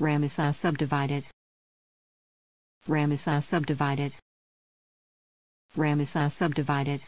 Ramesai subdivided. Ramesai subdivided. Ramesai subdivided.